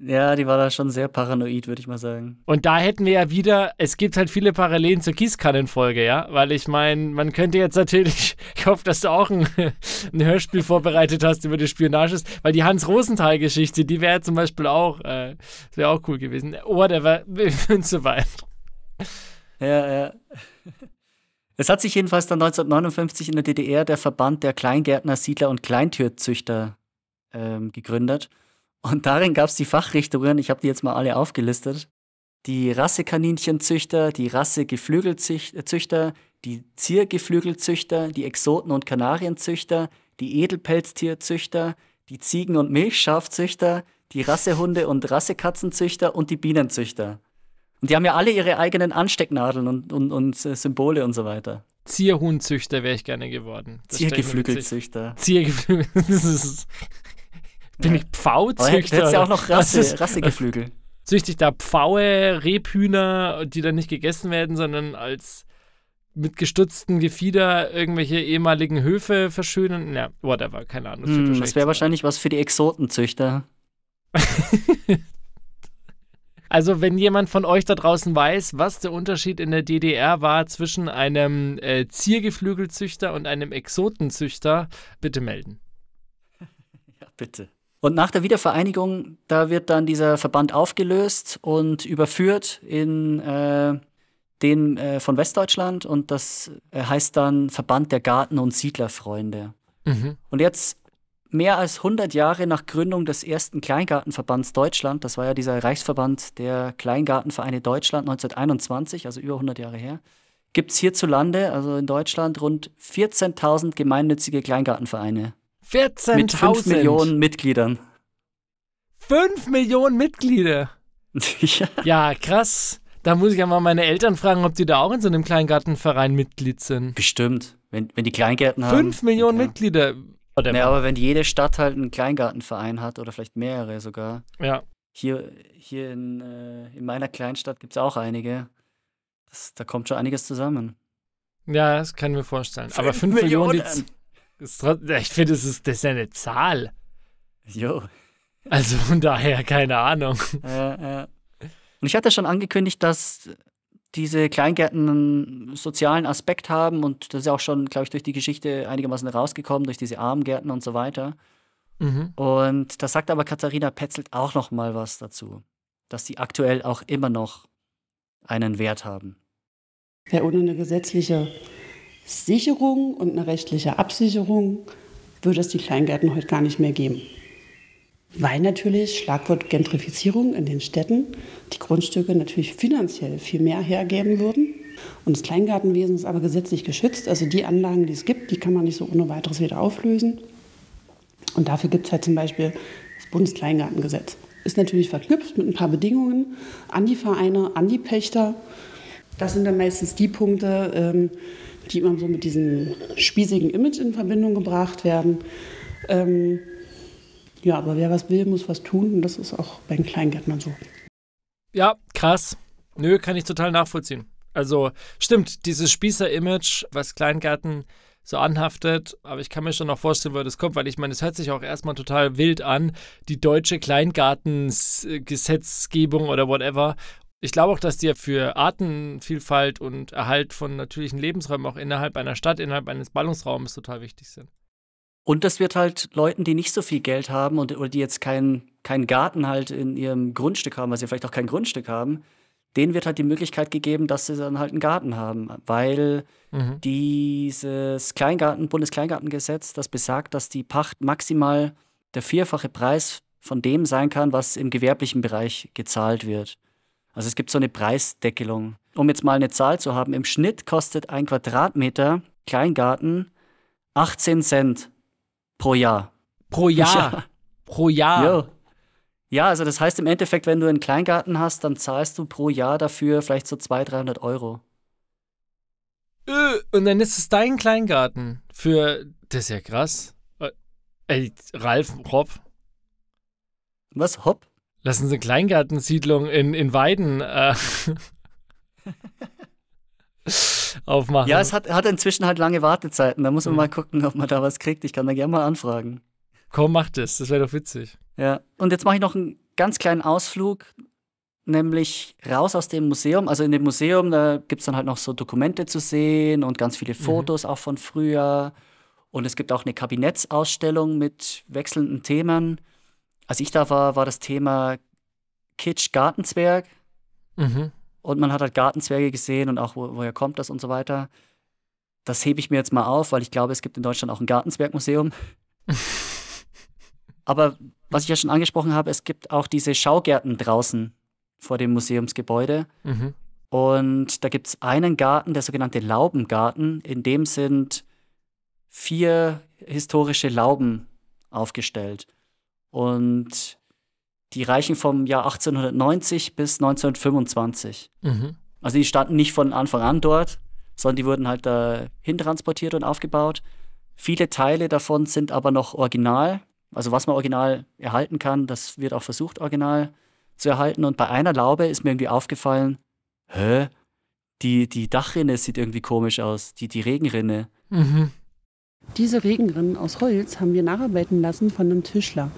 Ja, die war da schon sehr paranoid, würde ich mal sagen. Und da hätten wir ja wieder, es gibt halt viele Parallelen zur Gießkannenfolge, ja? Weil ich meine, man könnte jetzt natürlich, <laughs> ich hoffe, dass du auch ein, <laughs> ein Hörspiel vorbereitet hast über die Spionage, weil die Hans-Rosenthal-Geschichte, die wäre zum Beispiel auch, äh, wäre auch cool gewesen. Whatever, und <laughs> so weit. Ja, ja. Es hat sich jedenfalls dann 1959 in der DDR der Verband der Kleingärtner, Siedler und Kleintürzüchter ähm, gegründet. Und darin gab es die Fachrichtungen, ich habe die jetzt mal alle aufgelistet. Die Rassekaninchenzüchter, die Rassegeflügelzüchter, die Ziergeflügelzüchter, die Exoten- und Kanarienzüchter, die Edelpelztierzüchter, die Ziegen- und Milchschafzüchter, die Rassehunde- und Rassekatzenzüchter und die Bienenzüchter. Und die haben ja alle ihre eigenen Anstecknadeln und, und, und Symbole und so weiter. Zierhuhnzüchter wäre ich gerne geworden. Das Ziergeflügelzüchter. Ziergeflügelzüchter. <laughs> Bin ich Pfauzüchter? Oh, Hättest ja auch noch Rasse, ist, Rassegeflügel. Züchtigt da Pfaue, Rebhühner, die dann nicht gegessen werden, sondern als mit gestutzten Gefieder irgendwelche ehemaligen Höfe verschönen. Ja, whatever, keine Ahnung. Das, hm, das wäre wahrscheinlich was für die Exotenzüchter. <laughs> also, wenn jemand von euch da draußen weiß, was der Unterschied in der DDR war zwischen einem äh, Ziergeflügelzüchter und einem Exotenzüchter, bitte melden. <laughs> Ja, bitte. Und nach der Wiedervereinigung, da wird dann dieser Verband aufgelöst und überführt in äh, den äh, von Westdeutschland und das äh, heißt dann Verband der Garten- und Siedlerfreunde. Mhm. Und jetzt mehr als 100 Jahre nach Gründung des ersten Kleingartenverbands Deutschland, das war ja dieser Reichsverband der Kleingartenvereine Deutschland 1921, also über 100 Jahre her, gibt es hierzulande, also in Deutschland, rund 14.000 gemeinnützige Kleingartenvereine. 14.000. Mit 5 Millionen Mitgliedern. 5 Millionen Mitglieder. <laughs> ja. ja, krass. Da muss ich ja mal meine Eltern fragen, ob die da auch in so einem Kleingartenverein Mitglied sind. Bestimmt. Wenn, wenn die Kleingärten haben. 5 Millionen ja. Mitglieder. Oder oh, nee, aber wenn jede Stadt halt einen Kleingartenverein hat oder vielleicht mehrere sogar. Ja. Hier, hier in, äh, in meiner Kleinstadt gibt es auch einige. Das, da kommt schon einiges zusammen. Ja, das können wir vorstellen. Fünf aber 5 Millionen. Millionen ich finde, das ist, das ist ja eine Zahl. Jo. Also von daher, keine Ahnung. Ja, ja. Und ich hatte schon angekündigt, dass diese Kleingärten einen sozialen Aspekt haben und das ist ja auch schon, glaube ich, durch die Geschichte einigermaßen rausgekommen, durch diese Armgärten und so weiter. Mhm. Und da sagt aber Katharina Petzelt auch noch mal was dazu, dass die aktuell auch immer noch einen Wert haben. Ja, ohne eine gesetzliche Sicherung und eine rechtliche Absicherung würde es die Kleingärten heute gar nicht mehr geben. Weil natürlich Schlagwort Gentrifizierung in den Städten die Grundstücke natürlich finanziell viel mehr hergeben würden. Und das Kleingartenwesen ist aber gesetzlich geschützt. Also die Anlagen, die es gibt, die kann man nicht so ohne weiteres wieder auflösen. Und dafür gibt es halt zum Beispiel das Bundeskleingartengesetz. Ist natürlich verknüpft mit ein paar Bedingungen an die Vereine, an die Pächter. Das sind dann meistens die Punkte, ähm, die immer so mit diesem spießigen Image in Verbindung gebracht werden. Ähm, ja, aber wer was will, muss was tun und das ist auch bei den Kleingärtnern so. Ja, krass. Nö, kann ich total nachvollziehen. Also stimmt, dieses Spießer-Image, was Kleingärten so anhaftet. Aber ich kann mir schon noch vorstellen, wo das kommt, weil ich meine, es hört sich auch erstmal total wild an, die deutsche Kleingartengesetzgebung äh, oder whatever. Ich glaube auch, dass dir für Artenvielfalt und Erhalt von natürlichen Lebensräumen auch innerhalb einer Stadt, innerhalb eines Ballungsraumes total wichtig sind. Und das wird halt Leuten, die nicht so viel Geld haben und, oder die jetzt keinen kein Garten halt in ihrem Grundstück haben, weil sie vielleicht auch kein Grundstück haben, denen wird halt die Möglichkeit gegeben, dass sie dann halt einen Garten haben, weil mhm. dieses Kleingarten, Bundeskleingartengesetz, das besagt, dass die Pacht maximal der vierfache Preis von dem sein kann, was im gewerblichen Bereich gezahlt wird. Also es gibt so eine Preisdeckelung. Um jetzt mal eine Zahl zu haben, im Schnitt kostet ein Quadratmeter Kleingarten 18 Cent pro Jahr. Pro Jahr? Ja. Pro Jahr? Jo. Ja, also das heißt im Endeffekt, wenn du einen Kleingarten hast, dann zahlst du pro Jahr dafür vielleicht so 200, 300 Euro. Und dann ist es dein Kleingarten für. Das ist ja krass. Äh, ey, Ralf, Hopp. Was? Hopp? Lassen Sie eine Kleingartensiedlung in, in Weiden äh, <laughs> aufmachen. Ja, es hat, hat inzwischen halt lange Wartezeiten. Da muss man mhm. mal gucken, ob man da was kriegt. Ich kann da gerne mal anfragen. Komm, mach das. Das wäre doch witzig. Ja, und jetzt mache ich noch einen ganz kleinen Ausflug, nämlich raus aus dem Museum. Also in dem Museum, da gibt es dann halt noch so Dokumente zu sehen und ganz viele mhm. Fotos mhm. auch von früher. Und es gibt auch eine Kabinettsausstellung mit wechselnden Themen als ich da war, war das Thema Kitsch-Gartenzwerg. Mhm. Und man hat halt Gartenzwerge gesehen und auch, wo, woher kommt das und so weiter. Das hebe ich mir jetzt mal auf, weil ich glaube, es gibt in Deutschland auch ein Gartenzwergmuseum. <laughs> Aber was ich ja schon angesprochen habe, es gibt auch diese Schaugärten draußen vor dem Museumsgebäude. Mhm. Und da gibt es einen Garten, der sogenannte Laubengarten, in dem sind vier historische Lauben aufgestellt. Und die reichen vom Jahr 1890 bis 1925. Mhm. Also die standen nicht von Anfang an dort, sondern die wurden halt dahin transportiert und aufgebaut. Viele Teile davon sind aber noch original. Also was man original erhalten kann, das wird auch versucht, original zu erhalten. Und bei einer Laube ist mir irgendwie aufgefallen, hä, die, die Dachrinne sieht irgendwie komisch aus, die, die Regenrinne. Mhm. Diese Regenrinnen aus Holz haben wir nacharbeiten lassen von einem Tischler.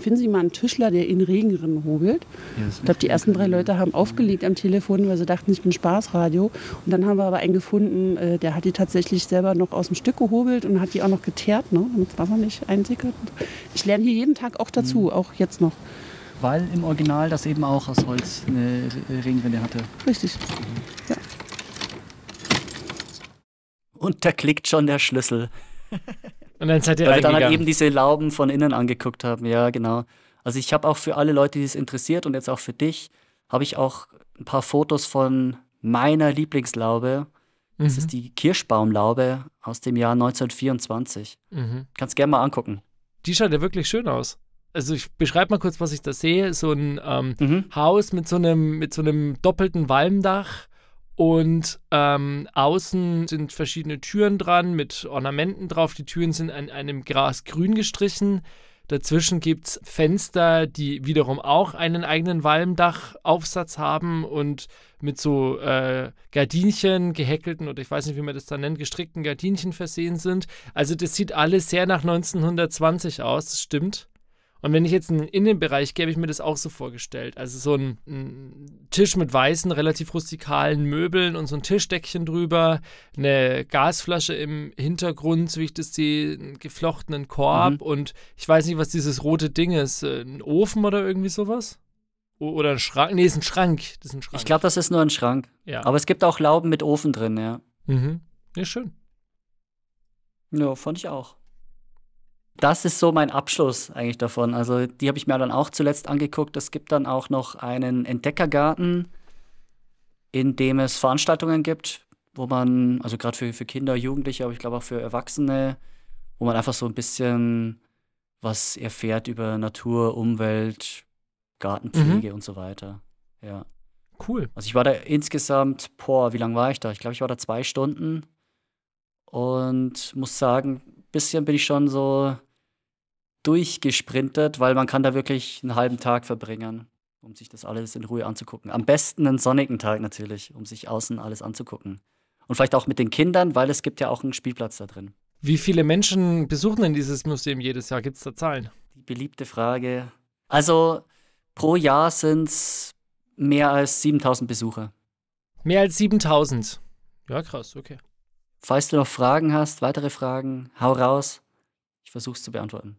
Finden Sie mal einen Tischler, der in Regenrinnen hobelt. Ja, ich glaube, die ersten drei Leute haben aufgelegt am Telefon, weil sie dachten, ich bin Spaßradio. Und dann haben wir aber einen gefunden, äh, der hat die tatsächlich selber noch aus dem Stück gehobelt und hat die auch noch geteert, ne, damit das Wasser nicht einsickert. Ich lerne hier jeden Tag auch dazu, mhm. auch jetzt noch. Weil im Original das eben auch aus Holz eine Regenrinne hatte. Richtig. Ja. Und da klickt schon der Schlüssel. <laughs> Und dann seid ihr Weil wir dann halt eben diese Lauben von innen angeguckt haben, ja, genau. Also ich habe auch für alle Leute, die es interessiert und jetzt auch für dich, habe ich auch ein paar Fotos von meiner Lieblingslaube. Mhm. Das ist mhm. die Kirschbaumlaube aus dem Jahr 1924. Mhm. Kannst gerne mal angucken. Die schaut ja wirklich schön aus. Also ich beschreibe mal kurz, was ich da sehe. So ein ähm, mhm. Haus mit so einem, mit so einem doppelten Walmdach und ähm, außen sind verschiedene Türen dran mit Ornamenten drauf. Die Türen sind an einem Gras grün gestrichen. Dazwischen gibt es Fenster, die wiederum auch einen eigenen Walmdachaufsatz haben und mit so äh, Gardinchen gehäkelten oder ich weiß nicht, wie man das dann nennt, gestrickten Gardinchen versehen sind. Also das sieht alles sehr nach 1920 aus, das stimmt. Und wenn ich jetzt in den Innenbereich gehe, habe ich mir das auch so vorgestellt. Also so ein, ein, Tisch mit weißen, relativ rustikalen Möbeln und so ein Tischdeckchen drüber, eine Gasflasche im Hintergrund, so wie ich das sehe, einen geflochtenen Korb mhm. und ich weiß nicht, was dieses rote Ding ist. Äh, ein Ofen oder irgendwie sowas? Oder ein Schrank? Nee, ist ein Schrank. Das ist ein Schrank. Ich glaube, das ist nur ein Schrank. Ja. Aber es gibt auch Lauben mit Ofen drin, ja. Mhm. Ja, schön. Ja, fand ich auch das ist so mein Abschluss eigentlich davon. Also die habe ich mir dann auch zuletzt angeguckt. Es gibt dann auch noch einen Entdeckergarten, in dem es Veranstaltungen gibt, wo man, also gerade für, für Kinder, Jugendliche, aber ich glaube auch für Erwachsene, wo man einfach so ein bisschen was erfährt über Natur, Umwelt, Gartenpflege mhm. und so weiter. Ja. Cool. Also ich war da insgesamt, boah, wie lange war ich da? Ich glaube, ich war da zwei Stunden und muss sagen, bisschen bin ich schon so durchgesprintet, weil man kann da wirklich einen halben Tag verbringen, um sich das alles in Ruhe anzugucken. Am besten einen sonnigen Tag natürlich, um sich außen alles anzugucken. Und vielleicht auch mit den Kindern, weil es gibt ja auch einen Spielplatz da drin. Wie viele Menschen besuchen denn dieses Museum jedes Jahr? Gibt es da Zahlen? Die beliebte Frage. Also pro Jahr sind es mehr als 7000 Besucher. Mehr als 7000? Ja, krass, okay. Falls du noch Fragen hast, weitere Fragen, hau raus. Ich versuche es zu beantworten.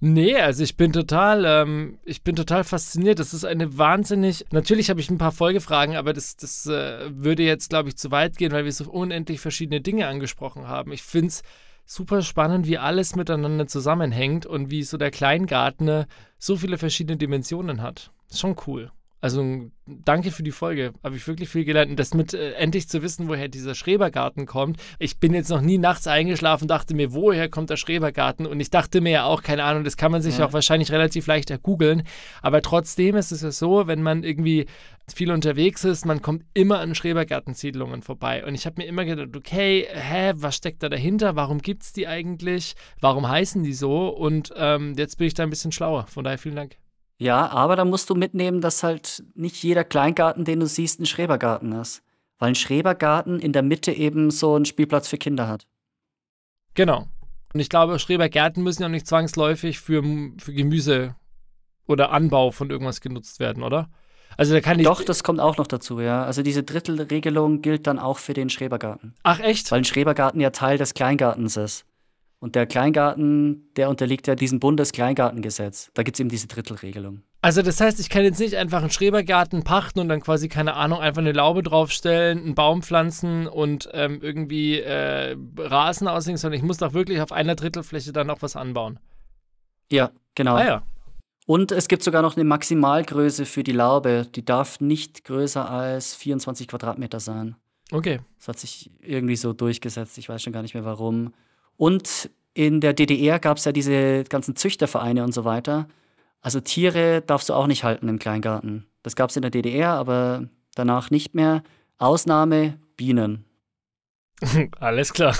Nee, also ich bin total, ähm, ich bin total fasziniert. Das ist eine wahnsinnig. Natürlich habe ich ein paar Folgefragen, aber das, das äh, würde jetzt, glaube ich, zu weit gehen, weil wir so unendlich verschiedene Dinge angesprochen haben. Ich finde es super spannend, wie alles miteinander zusammenhängt und wie so der Kleingartner so viele verschiedene Dimensionen hat. schon cool. Also danke für die Folge. Habe ich wirklich viel gelernt. Und das mit äh, endlich zu wissen, woher dieser Schrebergarten kommt. Ich bin jetzt noch nie nachts eingeschlafen, dachte mir, woher kommt der Schrebergarten? Und ich dachte mir ja auch, keine Ahnung, das kann man sich ja. auch wahrscheinlich relativ leicht ergoogeln. Aber trotzdem ist es ja so, wenn man irgendwie viel unterwegs ist, man kommt immer an Schrebergartensiedlungen vorbei. Und ich habe mir immer gedacht, okay, hä, was steckt da dahinter? Warum gibt es die eigentlich? Warum heißen die so? Und ähm, jetzt bin ich da ein bisschen schlauer. Von daher vielen Dank. Ja, aber da musst du mitnehmen, dass halt nicht jeder Kleingarten, den du siehst, ein Schrebergarten ist. Weil ein Schrebergarten in der Mitte eben so einen Spielplatz für Kinder hat. Genau. Und ich glaube, Schrebergärten müssen ja nicht zwangsläufig für, für Gemüse oder Anbau von irgendwas genutzt werden, oder? Also da kann ich Doch, das kommt auch noch dazu, ja. Also diese Drittelregelung gilt dann auch für den Schrebergarten. Ach echt? Weil ein Schrebergarten ja Teil des Kleingartens ist. Und der Kleingarten, der unterliegt ja diesem Bundeskleingartengesetz. Da gibt es eben diese Drittelregelung. Also das heißt, ich kann jetzt nicht einfach einen Schrebergarten pachten und dann quasi, keine Ahnung, einfach eine Laube draufstellen, einen Baum pflanzen und ähm, irgendwie äh, Rasen auslegen, sondern ich muss doch wirklich auf einer Drittelfläche dann auch was anbauen. Ja, genau. Ah ja. Und es gibt sogar noch eine Maximalgröße für die Laube. Die darf nicht größer als 24 Quadratmeter sein. Okay. Das hat sich irgendwie so durchgesetzt. Ich weiß schon gar nicht mehr warum. Und in der DDR gab es ja diese ganzen Züchtervereine und so weiter. Also Tiere darfst du auch nicht halten im Kleingarten. Das gab es in der DDR, aber danach nicht mehr. Ausnahme Bienen. <laughs> Alles klar.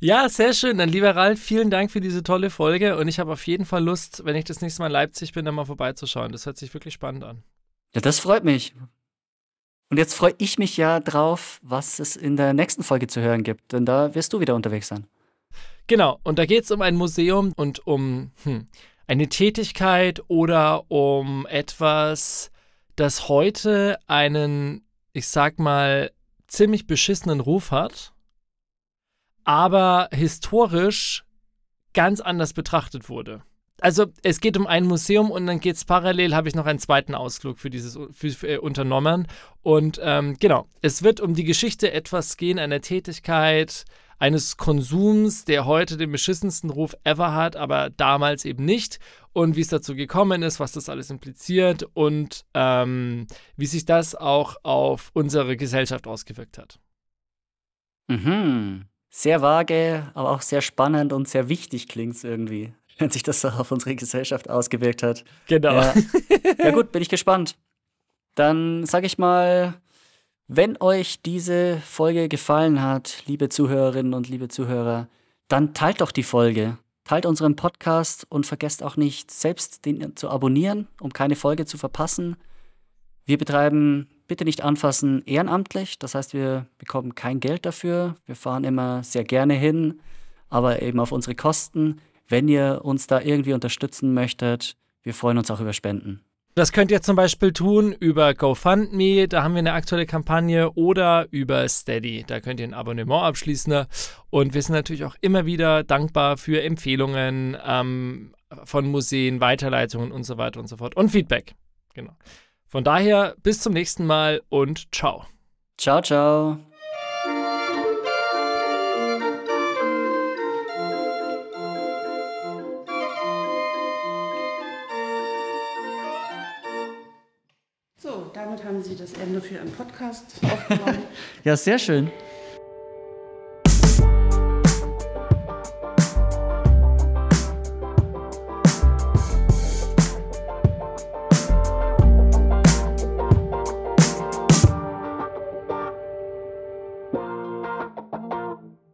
<laughs> ja, sehr schön. Dann lieber Ralf, vielen Dank für diese tolle Folge und ich habe auf jeden Fall Lust, wenn ich das nächste Mal in Leipzig bin, dann mal vorbeizuschauen. Das hört sich wirklich spannend an. Ja, das freut mich. Und jetzt freue ich mich ja drauf, was es in der nächsten Folge zu hören gibt, denn da wirst du wieder unterwegs sein. Genau, und da geht es um ein Museum und um hm, eine Tätigkeit oder um etwas, das heute einen, ich sag mal, ziemlich beschissenen Ruf hat, aber historisch ganz anders betrachtet wurde also es geht um ein Museum und dann geht es parallel, habe ich noch einen zweiten Ausflug für dieses für, für, äh, unternommen. Und ähm, genau, es wird um die Geschichte etwas gehen, einer Tätigkeit, eines Konsums, der heute den beschissensten Ruf ever hat, aber damals eben nicht. Und wie es dazu gekommen ist, was das alles impliziert und ähm, wie sich das auch auf unsere Gesellschaft ausgewirkt hat. Mhm. Sehr vage, aber auch sehr spannend und sehr wichtig klingt es irgendwie. <laughs> wenn sich das auf unsere Gesellschaft ausgewirkt hat. Genau. Ja, <laughs> ja gut, bin ich gespannt. Dann sage ich mal, wenn euch diese Folge gefallen hat, liebe Zuhörerinnen und liebe Zuhörer, dann teilt doch die Folge. Teilt unseren Podcast und vergesst auch nicht, selbst den zu abonnieren, um keine Folge zu verpassen. Wir betreiben bitte nicht anfassen ehrenamtlich, das heißt, wir bekommen kein Geld dafür. Wir fahren immer sehr gerne hin, aber eben auf unsere Kosten wenn ihr uns da irgendwie unterstützen möchtet, wir freuen uns auch über Spenden. Das könnt ihr zum Beispiel tun über GoFundMe, da haben wir eine aktuelle Kampagne, oder über Steady, da könnt ihr ein Abonnement abschließen. Und wir sind natürlich auch immer wieder dankbar für Empfehlungen ähm, von Museen, Weiterleitungen und so weiter und so fort und Feedback. Genau. Von daher bis zum nächsten Mal und ciao. Ciao, ciao. Podcast aufgenommen. <laughs> ja, sehr schön.